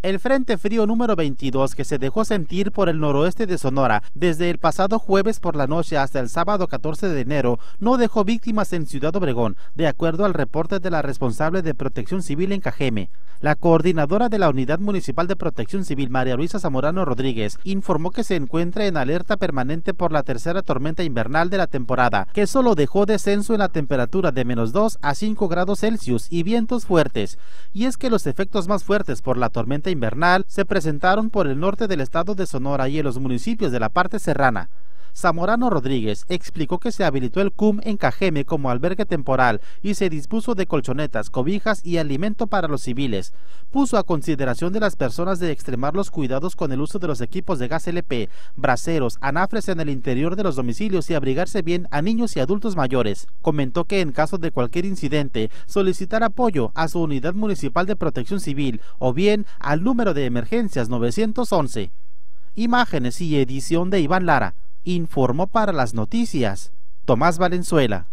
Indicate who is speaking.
Speaker 1: El Frente Frío número 22 que se dejó sentir por el noroeste de Sonora desde el pasado jueves por la noche hasta el sábado 14 de enero no dejó víctimas en Ciudad Obregón, de acuerdo al reporte de la responsable de Protección Civil en Cajeme. La coordinadora de la Unidad Municipal de Protección Civil, María Luisa Zamorano Rodríguez, informó que se encuentra en alerta permanente por la tercera tormenta invernal de la temporada, que solo dejó descenso en la temperatura de menos 2 a 5 grados Celsius y vientos fuertes. Y es que los efectos más fuertes por la tormenta invernal se presentaron por el norte del estado de Sonora y en los municipios de la parte serrana, Zamorano Rodríguez explicó que se habilitó el CUM en Cajeme como albergue temporal y se dispuso de colchonetas, cobijas y alimento para los civiles. Puso a consideración de las personas de extremar los cuidados con el uso de los equipos de gas LP, braseros, anafres en el interior de los domicilios y abrigarse bien a niños y adultos mayores. Comentó que en caso de cualquier incidente, solicitar apoyo a su unidad municipal de protección civil o bien al número de emergencias 911. Imágenes y edición de Iván Lara informó para las noticias Tomás Valenzuela.